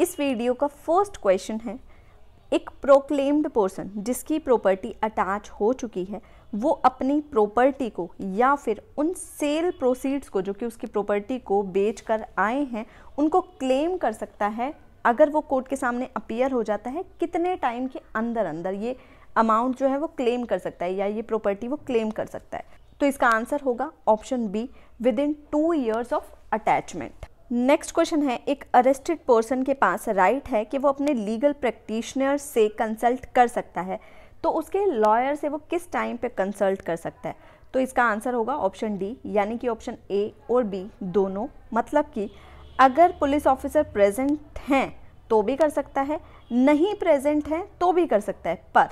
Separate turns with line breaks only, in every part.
इस वीडियो का first question है एक प्रोक्लेम्ड पर्सन जिसकी प्रॉपर्टी अटैच हो चुकी है वो अपनी प्रॉपर्टी को या फिर उन सेल प्रोसीड्स को जो कि उसकी प्रॉपर्टी को बेच कर आए हैं उनको क्लेम कर सकता है अगर वो कोर्ट के सामने अपीयर हो जाता है कितने टाइम के अंदर अंदर ये अमाउंट जो है वो क्लेम कर सकता है या ये प्रॉपर्टी वो क्लेम कर सकता है तो इसका आंसर होगा option B within two years of attachment next question है एक अरेस्टेड पर्सन के पास राइट right है कि वो अपने लीगल प्रैक्टिशनर से कंसल्ट कर सकता है तो उसके लॉयर से वो किस टाइम पे कंसल्ट कर सकता है तो इसका आंसर होगा ऑप्शन डी यानी कि ऑप्शन ए और बी दोनों मतलब कि अगर पुलिस ऑफिसर प्रेजेंट हैं तो भी कर सकता है नहीं प्रेजेंट हैं तो भी कर सकता है पर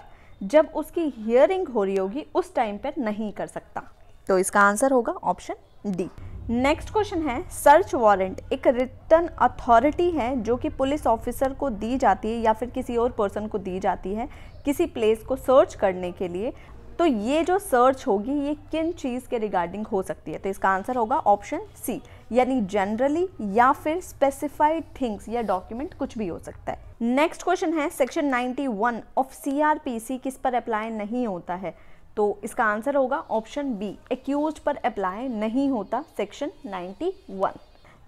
जब उसकी हियरिंग हो रही होगी उस टाइम पर नहीं कर सकता तो इसका आंसर होगा ऑप्शन डी नेक्स्ट क्वेश्चन है सर्च वारंट एक रिटर्न अथॉरिटी है जो कि पुलिस ऑफिसर को दी जाती है या फिर किसी और पर्सन को दी जाती है किसी प्लेस को सर्च करने के लिए तो ये जो सर्च होगी ये किन चीज़ के रिगार्डिंग हो सकती है तो इसका आंसर होगा ऑप्शन सी यानी जनरली या फिर स्पेसिफाइड थिंग्स या डॉक्यूमेंट कुछ भी हो सकता है नेक्स्ट क्वेश्चन है सेक्शन 91 ऑफ सीआरपीसी किस पर अप्लाई नहीं होता है तो इसका आंसर होगा ऑप्शन बी एक्यूज पर अप्लाई नहीं होता सेक्शन 91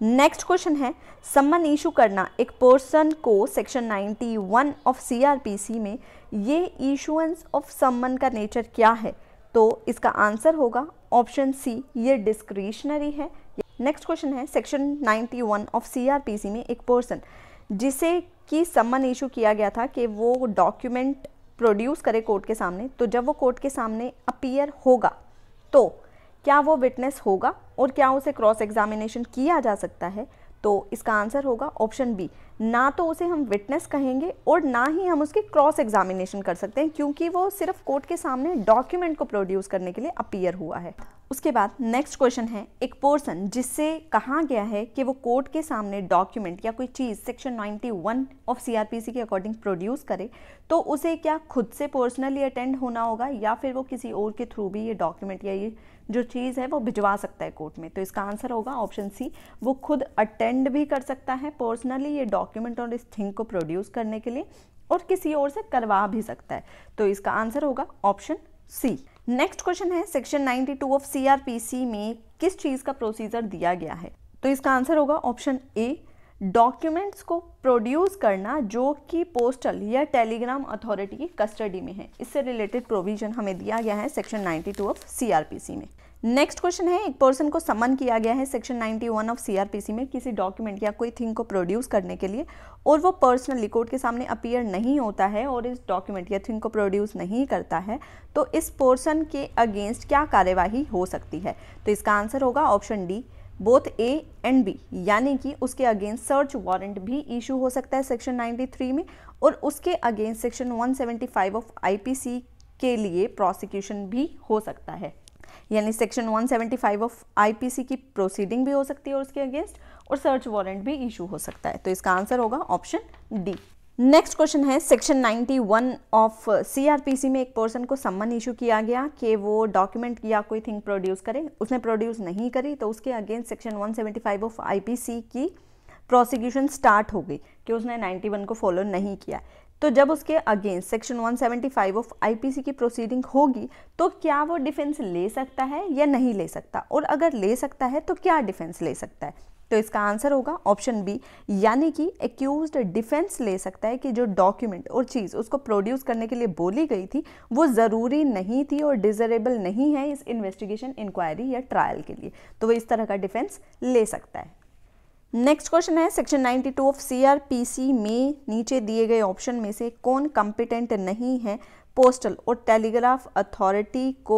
नेक्स्ट क्वेश्चन है सम्मन इशू करना एक पर्सन को सेक्शन 91 ऑफ सीआरपीसी में ये इशुएंस ऑफ सम्मन का नेचर क्या है तो इसका आंसर होगा ऑप्शन सी ये डिस्क्रिशनरी है नेक्स्ट क्वेश्चन है सेक्शन 91 ऑफ सीआरपीसी में एक पर्सन जिसे कि सम्मन इशू किया गया था कि वो डॉक्यूमेंट प्रोड्यूस करे कोर्ट के सामने तो जब वो कोर्ट के सामने अपीयर होगा तो क्या वो विटनेस होगा और क्या उसे क्रॉस एग्जामिनेशन किया जा सकता है तो इसका आंसर होगा ऑप्शन बी ना तो उसे हम विटनेस कहेंगे और ना ही हम उसकी क्रॉस एग्जामिनेशन कर सकते हैं क्योंकि वो सिर्फ कोर्ट के सामने डॉक्यूमेंट को प्रोड्यूस करने के लिए अपीयर हुआ है उसके बाद नेक्स्ट क्वेश्चन है एक पोर्सन जिससे कहा गया है कि वो कोर्ट के सामने डॉक्यूमेंट या कोई चीज़ सेक्शन 91 ऑफ सीआरपीसी के अकॉर्डिंग प्रोड्यूस करे तो उसे क्या खुद से पर्सनली अटेंड होना होगा या फिर वो किसी और के थ्रू भी ये डॉक्यूमेंट या ये जो चीज़ है वो भिजवा सकता है कोर्ट में तो इसका आंसर होगा ऑप्शन सी वो खुद अटेंड भी कर सकता है पर्सनली ये डॉक्यूमेंट और इस थिंग को प्रोड्यूस करने के लिए और किसी और से करवा भी सकता है तो इसका आंसर होगा ऑप्शन सी नेक्स्ट क्वेश्चन है सेक्शन 92 ऑफ सीआरपीसी में किस चीज़ का प्रोसीजर दिया गया है तो इसका आंसर होगा ऑप्शन ए डॉक्यूमेंट्स को प्रोड्यूस करना जो कि पोस्टल या टेलीग्राम अथॉरिटी की कस्टडी में है इससे रिलेटेड प्रोविजन हमें दिया गया है सेक्शन 92 ऑफ सीआरपीसी में नेक्स्ट क्वेश्चन है एक पर्सन को समन किया गया है सेक्शन 91 ऑफ सीआरपीसी में किसी डॉक्यूमेंट या कोई थिंग को प्रोड्यूस करने के लिए और वो पर्सनली कोर्ट के सामने अपियर नहीं होता है और इस डॉक्यूमेंट या थिंग को प्रोड्यूस नहीं करता है तो इस पर्सन के अगेंस्ट क्या कार्यवाही हो सकती है तो इसका आंसर होगा option D both A and B यानी कि उसके अगेंस्ट सर्च वारंट भी इशू हो सकता है सेक्शन 93 में और उसके अगेंस्ट सेक्शन 175 ऑफ आईपीसी के लिए प्रोसिक्यूशन भी हो सकता है यानी सेक्शन 175 ऑफ आईपीसी की प्रोसीडिंग भी हो सकती है उसके अगेंस्ट और सर्च वारंट भी इशू हो सकता है तो इसका आंसर होगा ऑप्शन डी नेक्स्ट क्वेश्चन है सेक्शन 91 ऑफ सीआरपीसी में एक पर्सन को सम्मन इशू किया गया कि वो डॉक्यूमेंट या कोई थिंग प्रोड्यूस करे उसने प्रोड्यूस नहीं करी तो उसके अगेंस्ट सेक्शन 175 ऑफ आईपीसी की प्रोसिक्यूशन स्टार्ट हो गई कि उसने 91 को फॉलो नहीं किया तो जब उसके अगेंस्ट सेक्शन 175 ऑफ आईपीसी की प्रोसीडिंग होगी तो क्या वो डिफेंस ले सकता है या नहीं ले सकता और अगर ले सकता है तो क्या डिफेंस ले सकता है तो इसका आंसर होगा ऑप्शन बी यानी कि एक्यूज डिफेंस ले सकता है कि जो डॉक्यूमेंट और चीज़ उसको प्रोड्यूस करने के लिए बोली गई थी वो ज़रूरी नहीं थी और डिजरेबल नहीं है इस इन्वेस्टिगेशन इंक्वायरी या ट्रायल के लिए तो वो इस तरह का डिफेंस ले सकता है नेक्स्ट क्वेश्चन है सेक्शन 92 ऑफ सीआरपीसी में नीचे दिए गए ऑप्शन में से कौन कंपिटेंट नहीं है पोस्टल और टेलीग्राफ अथॉरिटी को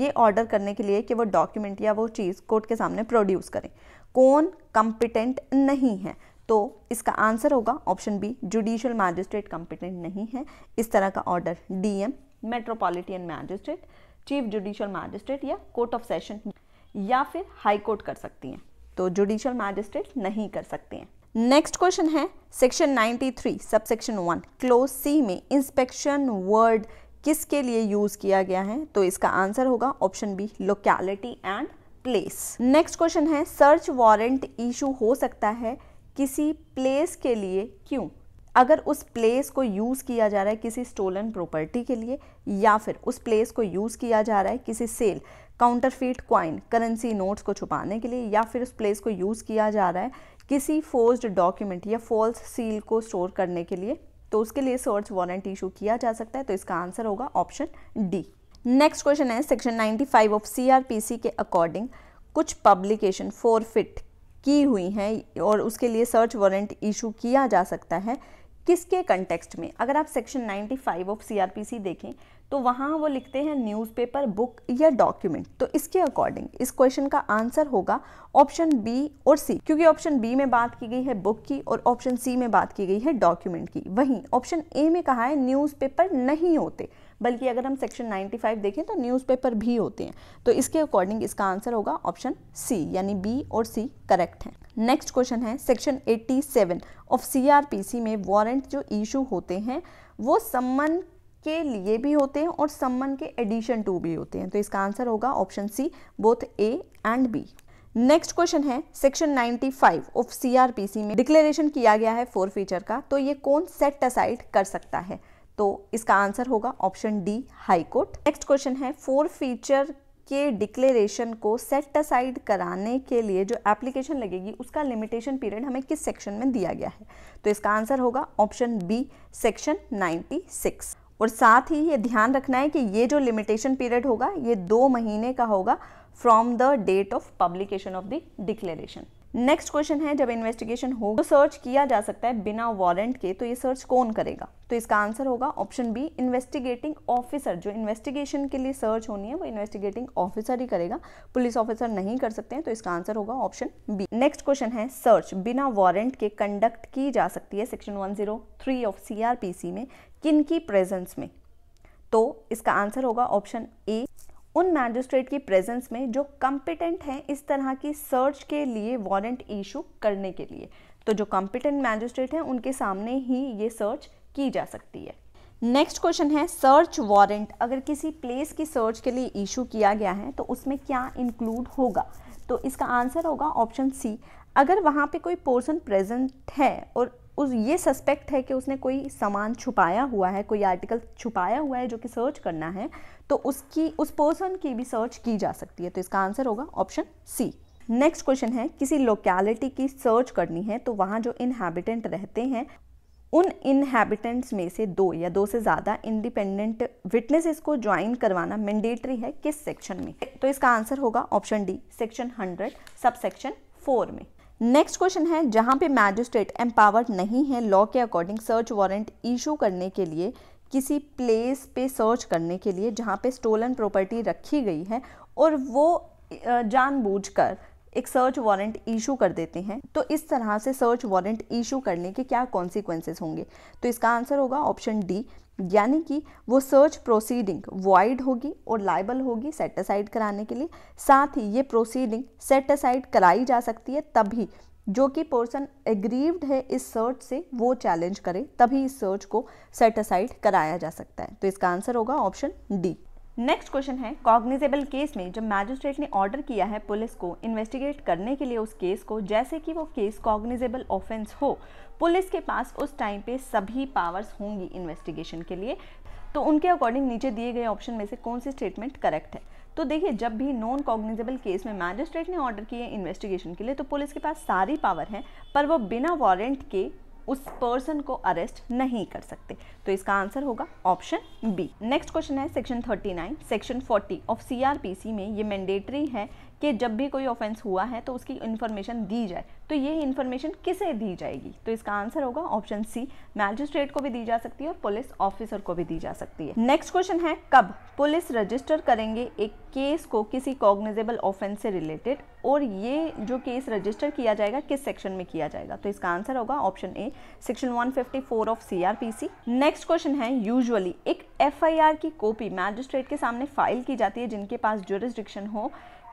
ये ऑर्डर करने के लिए कि वो डॉक्यूमेंट या वो चीज़ कोर्ट के सामने प्रोड्यूस करें कौन कंपिटेंट नहीं है तो इसका आंसर होगा option B judicial magistrate competent नहीं है इस तरह का order DM metropolitan magistrate chief judicial magistrate या कोर्ट ऑफ सेशन या फिर हाई कोर्ट कर सकती हैं तो जुडिशियल मैजिस्ट्रेट नहीं कर सकते हैं नेक्स्ट क्वेश्चन है section 93 sub section one close C में इंस्पेक्शन वर्ड किसके लिए यूज किया गया है तो इसका आंसर होगा option B locality and place next question है सर्च वारंट इशू हो सकता है किसी प्लेस के लिए क्यों अगर उस प्लेस को यूज़ किया जा रहा है किसी स्टोलन प्रॉपर्टी के लिए या फिर उस प्लेस को यूज़ किया जा रहा है किसी sale counterfeit coin currency notes को छुपाने के लिए या फिर उस प्लेस को यूज़ किया जा रहा है किसी फोर्ज्ड डॉक्यूमेंट या फॉल्स सील को स्टोर करने के लिए तो उसके लिए सर्च वारंट इशू किया जा सकता है तो इसका आंसर होगा ऑप्शन डी नेक्स्ट क्वेश्चन है सेक्शन 95 ऑफ सीआरपीसी के अकॉर्डिंग कुछ पब्लिकेशन फोरफिट की हुई हैं और उसके लिए सर्च वारंट इशू किया जा सकता है किसके कंटेक्स्ट में अगर आप सेक्शन 95 ऑफ सीआरपीसी देखें तो वहाँ वो लिखते हैं न्यूज़पेपर बुक या डॉक्यूमेंट तो इसके अकॉर्डिंग इस क्वेश्चन का आंसर होगा ऑप्शन बी और सी क्योंकि ऑप्शन बी में बात की गई है बुक की और ऑप्शन सी में बात की गई है डॉक्यूमेंट की वहीं ऑप्शन ए में कहा है न्यूज़पेपर नहीं होते बल्कि अगर हम सेक्शन 95 देखें तो न्यूज़पेपर भी होते हैं तो इसके अकॉर्डिंग इसका आंसर होगा ऑप्शन सी यानी बी और सी करेक्ट है नेक्स्ट क्वेश्चन है सेक्शन 87 ऑफ सीआरपीसी में वारंट जो इशू होते हैं वो सम्मन के लिए भी होते हैं और समन के एडिशन टू भी होते हैं तो इसका आंसर होगा option C both A and B next question है सेक्शन 95 ऑफ सीआरपीसी में डिक्लेरेशन किया गया है फोर फीचर का तो ये कौन सेट असाइड कर सकता है तो इसका आंसर होगा option D high court next question है फोर फीचर के डिक्लेरेशन को सेट असाइड कराने के लिए जो एप्लीकेशन लगेगी उसका लिमिटेशन पीरियड हमें किस सेक्शन में दिया गया है तो इसका आंसर होगा ऑप्शन बी सेक्शन नाइन्टी और साथ ही ये ध्यान रखना है कि ये जो लिमिटेशन पीरियड होगा ये दो महीने का होगा from the date of publication of the declaration next question है जब इन्वेस्टिगेशन हो तो सर्च किया जा सकता है बिना वारंट के तो ये सर्च कौन करेगा तो इसका आंसर होगा ऑप्शन बी इन्वेस्टिगेटिंग ऑफिसर जो इन्वेस्टिगेशन के लिए सर्च होनी है वो इन्वेस्टिगेटिंग ऑफिसर ही करेगा पुलिस ऑफिसर नहीं कर सकते हैं तो इसका आंसर होगा ऑप्शन बी नेक्स्ट क्वेश्चन है सर्च बिना वारंट के कंडक्ट की जा सकती है सेक्शन वन ऑफ सी में किन की प्रेजेंस में तो इसका आंसर होगा ऑप्शन ए उन मैजिस्ट्रेट की प्रेजेंस में जो कंपिटेंट हैं इस तरह की सर्च के लिए वारंट इशू करने के लिए तो जो कॉम्पिटेंट मैजिस्ट्रेट हैं उनके सामने ही ये सर्च की जा सकती है नेक्स्ट क्वेश्चन है सर्च वारंट अगर किसी प्लेस की सर्च के लिए इशू किया गया है तो उसमें क्या इंक्लूड होगा तो इसका आंसर होगा ऑप्शन सी अगर वहाँ पे कोई पर्सन प्रेजेंट है और उस ये सस्पेक्ट है कि उसने कोई सामान छुपाया हुआ है कोई आर्टिकल छुपाया हुआ है जो कि सर्च करना है तो उसकी उस पर्सन की भी सर्च की जा सकती है तो इसका आंसर होगा ऑप्शन सी नेक्स्ट क्वेश्चन है किसी लोकेलिटी की सर्च करनी है तो वहाँ जो इनहेबिटेंट रहते हैं उन इनहेबिटेंट्स में से दो या दो से ज़्यादा इंडिपेंडेंट विटनेसेस को ज्वाइन करवाना मैंडेटरी है किस सेक्शन में तो इसका आंसर होगा option D section hundred subsection four में नेक्स्ट क्वेश्चन है जहां पे मैजिस्ट्रेट एम्पावर्ड नहीं है लॉ के अकॉर्डिंग सर्च वारंट इशू करने के लिए किसी प्लेस पे सर्च करने के लिए जहां पे स्टोलन प्रॉपर्टी रखी गई है और वो जानबूझकर एक सर्च वारंट इशू कर देते हैं तो इस तरह से सर्च वारंट इशू करने के क्या कॉन्सिक्वेंसेज होंगे तो इसका आंसर होगा ऑप्शन डी यानी कि वो सर्च प्रोसीडिंग वाइड होगी और लाइबल होगी सेट कराने के लिए साथ ही ये प्रोसीडिंग सेटसाइड कराई जा सकती है तभी जो कि पर्सन एग्रीव्ड है इस सर्च से वो चैलेंज करे तभी इस सर्च को सेट कराया जा सकता है तो इसका आंसर होगा ऑप्शन डी नेक्स्ट क्वेश्चन है कॉग्निजेबल केस में जब मैजिस्ट्रेट ने ऑर्डर किया है पुलिस को इन्वेस्टिगेट करने के लिए उस केस को जैसे कि वो केस कॉग्निजेबल ऑफेंस हो पुलिस के पास उस टाइम पे सभी पावर्स होंगी इन्वेस्टिगेशन के लिए तो उनके अकॉर्डिंग नीचे दिए गए ऑप्शन में से कौन सी स्टेटमेंट करेक्ट है तो देखिए जब भी नॉन कॉग्निजेबल केस में मैजिस्ट्रेट ने ऑर्डर किए इन्वेस्टिगेशन के लिए तो पुलिस के पास सारी पावर है पर वो बिना वारंट के उस पर्सन को अरेस्ट नहीं कर सकते तो इसका आंसर होगा ऑप्शन बी नेक्स्ट क्वेश्चन है सेक्शन 39 सेक्शन 40 ऑफ सीआरपीसी में ये मैंडेटरी है कि जब भी कोई ऑफेंस हुआ है तो उसकी इन्फॉर्मेशन दी जाए तो ये इन्फॉर्मेशन किसे दी जाएगी तो इसका आंसर होगा ऑप्शन सी मैजिस्ट्रेट को भी दी जा सकती है और पुलिस ऑफिसर को भी दी जा सकती है नेक्स्ट क्वेश्चन है कब पुलिस रजिस्टर करेंगे एक केस को किसी कॉग्निजेबल ऑफेंस से रिलेटेड और ये जो केस रजिस्टर किया जाएगा किस सेक्शन में किया जाएगा तो इसका आंसर होगा option A section 154 of CrPC next question है यूजुअली एक एफआईआर की कॉपी मैजिस्ट्रेट के सामने फाइल की जाती है जिनके पास जुरिस्डिक्शन हो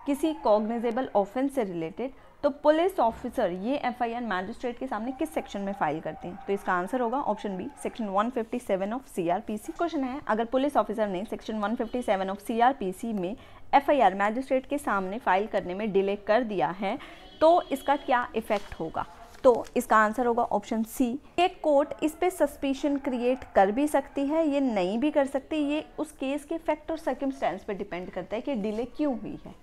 किसी कॉग्निजेबल ऑफेंस से रिलेटेड तो पुलिस ऑफिसर ये एफ आई आर मैजिस्ट्रेट के सामने किस सेक्शन में फाइल करते हैं तो इसका आंसर होगा option B section 157 of CrPC question है अगर पुलिस ऑफिसर ने सेक्शन 157 ऑफ सीआरपीसी में एफ आई आर मैजिस्ट्रेट के सामने फाइल करने में डिले कर दिया है तो इसका क्या इफेक्ट होगा तो इसका आंसर होगा ऑप्शन सी एक कोर्ट इस पे सस्पेशन क्रिएट कर भी सकती है ये नहीं भी कर सकती ये उस केस के फैक्ट और सर्कमस्टेंस पे डिपेंड करता है कि डिले क्यों हुई है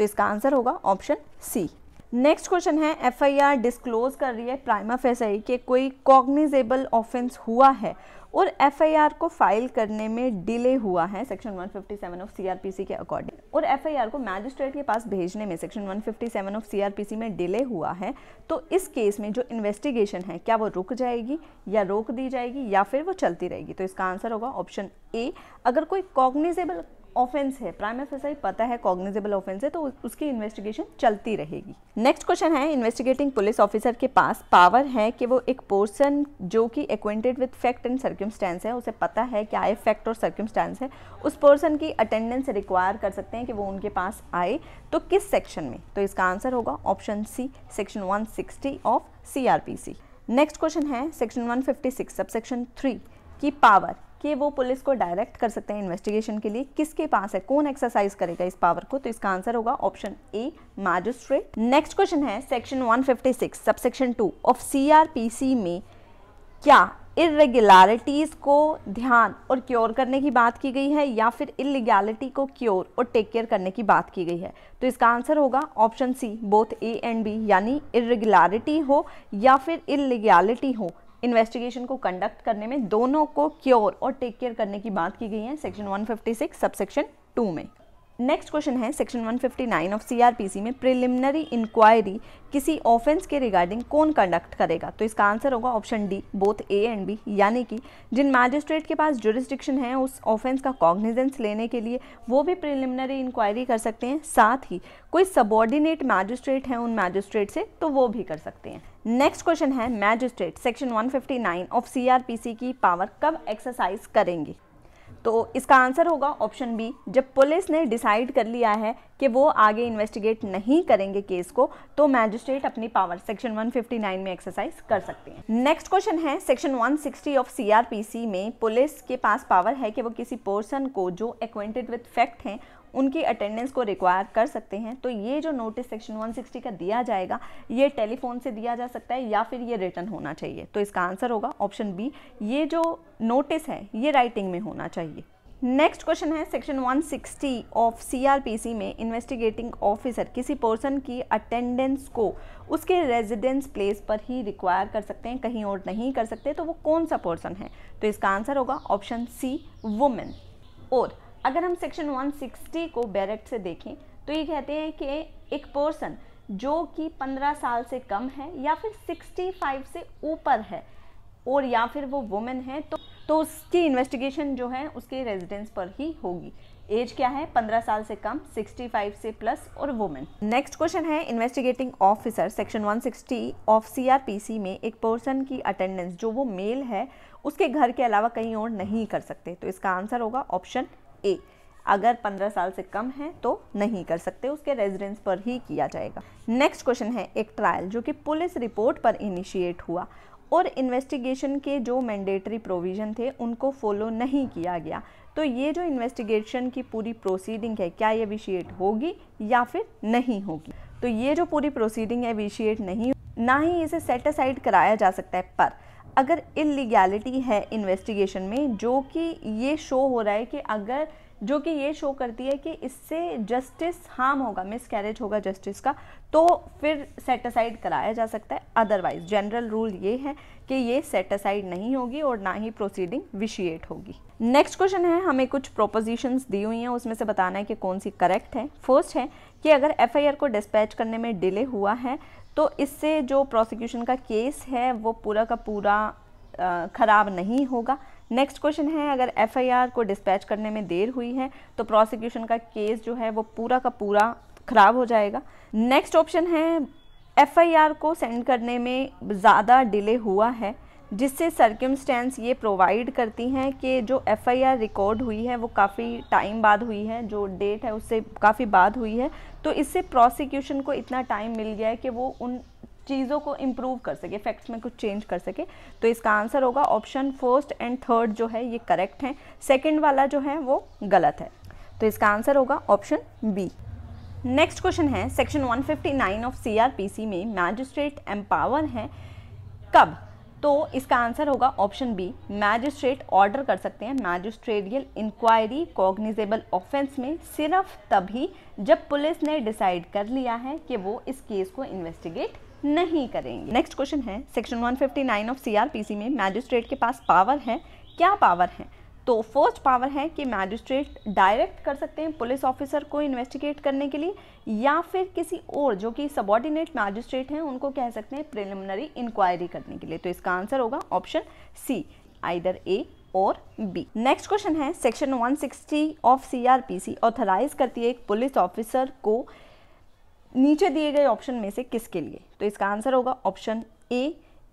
तो इसका आंसर होगा ऑप्शन सी नेक्स्ट क्वेश्चन है एफआईआर डिस्क्लोज कर रही है प्राइमा फेसई कि कोई कॉग्निजेबल ऑफेंस हुआ है और एफआईआर को फाइल करने में डिले हुआ है सेक्शन 157 ऑफ सीआरपीसी के अकॉर्डिंग और एफआईआर को मैजिस्ट्रेट के पास भेजने में सेक्शन 157 ऑफ सीआरपीसी में डिले हुआ है तो इस केस में जो इन्वेस्टिगेशन है क्या वो रुक जाएगी या रोक दी जाएगी या फिर वो चलती रहेगी तो इसका आंसर होगा ऑप्शन ए अगर कोई कॉग्निजेबल ऑफेंस है प्राइम एफएसआई पता है कॉग्निजेबल ऑफेंस है तो उसकी इन्वेस्टिगेशन चलती रहेगी नेक्स्ट क्वेश्चन है इन्वेस्टिगेटिंग पुलिस ऑफिसर के पास पावर है कि वो एक पर्सन जो कि acquainted with fact and circumstance है उसे पता है क्या है फैक्ट और सर्कमस्टेंस है उस पर्सन की अटेंडेंस रिक्वायर कर सकते हैं कि वो उनके पास आए तो किस सेक्शन में तो इसका आंसर होगा option C section one of C next question है section one fifty six subsection three की पावर कि वो पुलिस को डायरेक्ट कर सकते हैं इन्वेस्टिगेशन के लिए किसके पास है कौन एक्सरसाइज करेगा इस पावर को तो इसका आंसर होगा option A magistrate next question है सेक्शन 156 सबसेक्शन 2 ऑफ सीआरपीसी में क्या इरेगुलरिटीज़ को ध्यान और क्योर करने की बात की गई है या फिर इलीगैलिटी को क्योर और टेक केयर करने की बात की गई है तो इसका आंसर होगा option C both A and B यानी इरेगुलरिटी हो या फिर इलीगैलिटी हो इन्वेस्टिगेशन को कंडक्ट करने में दोनों को क्योर और टेक केयर करने की बात की गई है सेक्शन 156 सबसेक्शन टू में नेक्स्ट क्वेश्चन है सेक्शन 159 ऑफ सीआरपीसी में प्रिलिमिनरी इंक्वायरी किसी ऑफेंस के रिगार्डिंग कौन कंडक्ट करेगा तो इसका आंसर होगा option D both A and B यानी कि जिन मैजिस्ट्रेट के पास जुरिस्डिक्शन है उस ऑफेंस का कॉग्निजेंस लेने के लिए वो भी प्रिलिमिनरी इंक्वायरी कर सकते हैं साथ ही कोई सबॉर्डिनेट मैजिस्ट्रेट हैं उन मैजिस्ट्रेट से तो वो भी कर सकते हैं नेक्स्ट क्वेश्चन है मैजिस्ट्रेट सेक्शन 159 ऑफ सीआरपीसी की पावर कब एक्सरसाइज करेंगे तो इसका आंसर होगा ऑप्शन बी जब पुलिस ने डिसाइड कर लिया है कि वो आगे इन्वेस्टिगेट नहीं करेंगे केस को तो मैजिस्ट्रेट अपनी पावर सेक्शन 159 में एक्सरसाइज कर सकते हैं नेक्स्ट क्वेश्चन है सेक्शन 160 ऑफ सीआरपीसी में पुलिस के पास पावर है कि वो किसी पर्सन को जो एक्वेंटेड विथ फैक्ट हैं उनकी अटेंडेंस को रिक्वायर कर सकते हैं तो ये जो नोटिस सेक्शन 160 का दिया जाएगा ये टेलीफोन से दिया जा सकता है या फिर ये रिटर्न होना चाहिए तो इसका आंसर होगा ऑप्शन बी ये जो नोटिस है ये राइटिंग में होना चाहिए नेक्स्ट क्वेश्चन है सेक्शन 160 ऑफ सीआरपीसी में इन्वेस्टिगेटिंग ऑफिसर किसी पर्सन की अटेंडेंस को उसके रेजिडेंस प्लेस पर ही रिक्वायर कर सकते हैं कहीं और नहीं कर सकते तो वो कौन सा पर्सन है तो इसका आंसर होगा ऑप्शन सी वुमेन और अगर हम सेक्शन 160 को बैरेक्ट से देखें तो ये कहते हैं कि एक पर्सन जो कि 15 साल से कम है या फिर 65 से ऊपर है और या फिर वो वुमेन है तो तो उसकी इन्वेस्टिगेशन जो है उसके रेजिडेंस पर ही होगी एज क्या है 15 साल से कम 65 से प्लस और वुमेन नेक्स्ट क्वेश्चन है investigating officer section 160 of CrPC में एक पर्सन की अटेंडेंस जो वो मेल है उसके घर के अलावा कहीं और नहीं कर सकते तो इसका आंसर होगा ऑप्शन ए अगर 15 साल से कम है तो नहीं कर सकते उसके रेजिडेंस पर ही किया जाएगा नेक्स्ट क्वेश्चन है एक ट्रायल जो कि पुलिस रिपोर्ट पर इनिशिएट हुआ और इन्वेस्टिगेशन के जो मैंडेटरी प्रोविज़न थे उनको फॉलो नहीं किया गया तो ये जो इन्वेस्टिगेशन की पूरी प्रोसीडिंग है क्या ये विशिएट होगी या फिर नहीं होगी तो ये जो पूरी प्रोसीडिंग है विशिएट नहीं ना ही इसे सेट असाइड कराया जा सकता है पर अगर इलीगैलिटी है इन्वेस्टिगेशन में जो कि ये शो हो रहा है कि अगर जो कि ये शो करती है कि इससे जस्टिस हार्म होगा मिस कैरेज होगा जस्टिस का तो फिर सेटिसाइड कराया जा सकता है अदरवाइज जनरल रूल ये है कि ये सेटिसाइड नहीं होगी और ना ही प्रोसीडिंग विशिएट होगी नेक्स्ट क्वेश्चन है हमें कुछ प्रोपोजिशंस दी हुई हैं उसमें से बताना है कि कौन सी करेक्ट है फर्स्ट है कि अगर एफ को डिस्पैच करने में डिले हुआ है तो इससे जो प्रोसिक्यूशन का केस है वो पूरा का पूरा ख़राब नहीं होगा नेक्स्ट क्वेश्चन है अगर एफआईआर को डिस्पैच करने में देर हुई है तो प्रोसिक्यूशन का केस जो है वो पूरा का पूरा ख़राब हो जाएगा नेक्स्ट ऑप्शन है एफआईआर को सेंड करने में ज़्यादा डिले हुआ है जिससे सर्कमस्टेंस ये प्रोवाइड करती हैं कि जो एफआईआर रिकॉर्ड हुई है वो काफ़ी टाइम बाद हुई है जो डेट है उससे काफ़ी बाद हुई है तो इससे प्रोसिक्यूशन को इतना टाइम मिल गया है कि वो उन चीज़ों को इम्प्रूव कर सके फैक्ट्स में कुछ चेंज कर सके तो इसका आंसर होगा ऑप्शन फर्स्ट एंड थर्ड जो है ये करेक्ट हैं सेकेंड वाला जो है वो गलत है तो इसका आंसर होगा ऑप्शन बी नेक्स्ट क्वेश्चन है सेक्शन 159 ऑफ सीआरपीसी में मैजिस्ट्रेट एम्पावर है कब तो इसका आंसर होगा ऑप्शन बी मैजिस्ट्रेट ऑर्डर कर सकते हैं मैजिस्ट्रेटियल इंक्वायरी कॉग्निजेबल ऑफेंस में सिर्फ तभी जब पुलिस ने डिसाइड कर लिया है कि वो इस केस को इन्वेस्टिगेट नहीं करेंगे नेक्स्ट क्वेश्चन है सेक्शन 159 ऑफ सीआरपीसी में मैजिस्ट्रेट के पास पावर है क्या पावर है तो फर्स्ट पावर है कि मैजिस्ट्रेट डायरेक्ट कर सकते हैं पुलिस ऑफिसर को इन्वेस्टिगेट करने के लिए या फिर किसी और जो कि सबॉर्डिनेट मैजिस्ट्रेट हैं उनको कह सकते हैं प्रिलिमिनरी इंक्वायरी करने के लिए तो इसका आंसर होगा ऑप्शन सी आइदर ए और बी नेक्स्ट क्वेश्चन है सेक्शन 160 ऑफ सीआरपीसी ऑथराइज करती है एक पुलिस ऑफिसर को नीचे दिए गए ऑप्शन में से किसके लिए तो इसका आंसर होगा ऑप्शन ए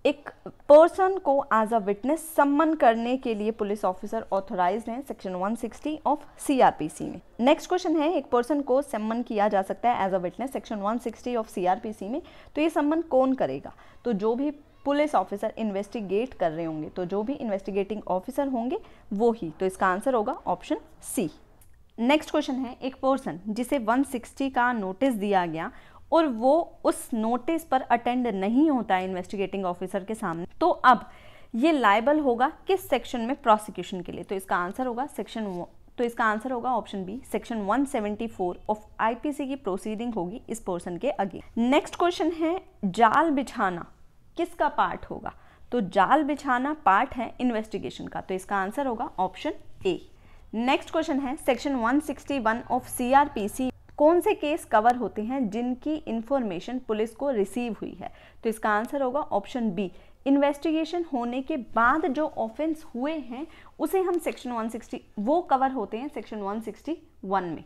एक पर्सन को एज अ विटनेस सम्मन करने के लिए पुलिस ऑफिसर ऑथोराइज हैं सेक्शन 160 ऑफ सीआरपीसी में नेक्स्ट क्वेश्चन है एक पर्सन को सम्मन किया जा सकता है as a witness section 160 of CrPC में तो ये सम्मन कौन करेगा तो जो भी पुलिस ऑफिसर इन्वेस्टिगेट कर रहे होंगे तो जो भी इन्वेस्टिगेटिंग ऑफिसर होंगे वो ही तो इसका आंसर होगा ऑप्शन सी नेक्स्ट क्वेश्चन है एक पर्सन जिसे 160 का नोटिस दिया गया और वो उस नोटिस पर अटेंड नहीं होता है इन्वेस्टिगेटिंग ऑफिसर के सामने तो अब ये लाइबल होगा किस सेक्शन में प्रोसिक्यूशन के लिए तो इसका आंसर होगा सेक्शन तो इसका आंसर होगा option B section 174 of IPC की प्रोसीडिंग होगी इस पोर्सन के अगे नेक्स्ट क्वेश्चन है जाल बिछाना किसका पार्ट होगा तो जाल बिछाना पार्ट है इन्वेस्टिगेशन का तो इसका आंसर होगा ऑप्शन ए नेक्स्ट क्वेश्चन है सेक्शन 161 ऑफ सीआरपीसी कौन से केस कवर होते हैं जिनकी इन्फॉर्मेशन पुलिस को रिसीव हुई है तो इसका आंसर होगा ऑप्शन बी इन्वेस्टिगेशन होने के बाद जो ऑफेंस हुए हैं उसे हम सेक्शन 160 वो कवर होते हैं सेक्शन 161 में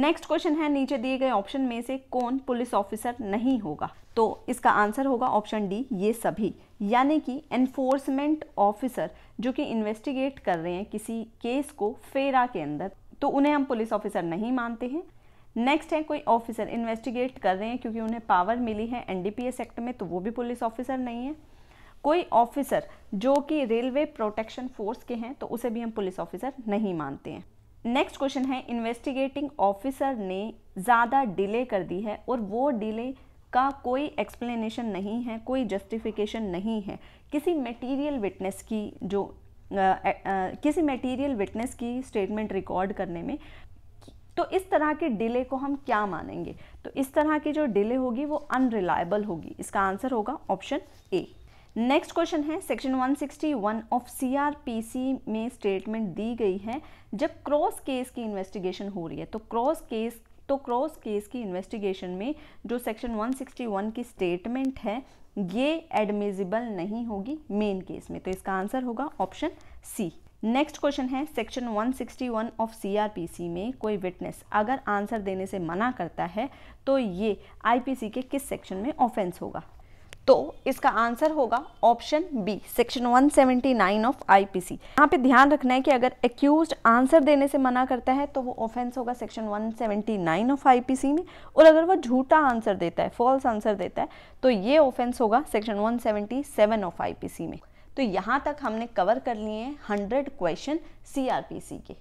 नेक्स्ट क्वेश्चन है नीचे दिए गए ऑप्शन में से कौन पुलिस ऑफिसर नहीं होगा तो इसका आंसर होगा ऑप्शन डी ये सभी यानी कि एनफोर्समेंट ऑफिसर जो कि इन्वेस्टिगेट कर रहे हैं किसी केस को फेरा के अंदर तो उन्हें हम पुलिस ऑफिसर नहीं मानते हैं नेक्स्ट है कोई ऑफिसर इन्वेस्टिगेट कर रहे हैं क्योंकि उन्हें पावर मिली है एनडीपीएस एक्ट में तो वो भी पुलिस ऑफिसर नहीं है कोई ऑफिसर जो कि रेलवे प्रोटेक्शन फोर्स के हैं तो उसे भी हम पुलिस ऑफिसर नहीं मानते हैं नेक्स्ट क्वेश्चन है इन्वेस्टिगेटिंग ऑफिसर ने ज़्यादा डिले कर दी है और वो डिले का कोई एक्सप्लेनेशन नहीं है कोई जस्टिफिकेशन नहीं है किसी मटेरियल विटनेस की जो आ, आ, किसी मटेरियल विटनेस की स्टेटमेंट रिकॉर्ड करने में तो इस तरह के डिले को हम क्या मानेंगे तो इस तरह की जो डिले होगी वो अनरिलायबल होगी इसका आंसर होगा ऑप्शन ए नेक्स्ट क्वेश्चन है सेक्शन 161 ऑफ सीआरपीसी में स्टेटमेंट दी गई है जब क्रॉस केस की इन्वेस्टिगेशन हो रही है तो क्रॉस केस तो क्रॉस केस की इन्वेस्टिगेशन में जो सेक्शन 161 की स्टेटमेंट है ये एडमिजिबल नहीं होगी मेन केस में तो इसका आंसर होगा ऑप्शन सी नेक्स्ट क्वेश्चन है सेक्शन 161 ऑफ सीआरपीसी में कोई विटनेस अगर आंसर देने से मना करता है तो ये आईपीसी के किस सेक्शन में ऑफेंस होगा तो इसका आंसर होगा option B section 179 of IPC यहाँ पे ध्यान रखना है कि अगर एक्यूज आंसर देने से मना करता है तो वो ऑफेंस होगा सेक्शन 179 ऑफ आईपीसी में और अगर वो झूठा आंसर देता है फॉल्स आंसर देता है तो ये ऑफेंस होगा सेक्शन 177 ऑफ आईपीसी में तो यहाँ तक हमने कवर कर लिए हैं हंड्रेड क्वेश्चन सी के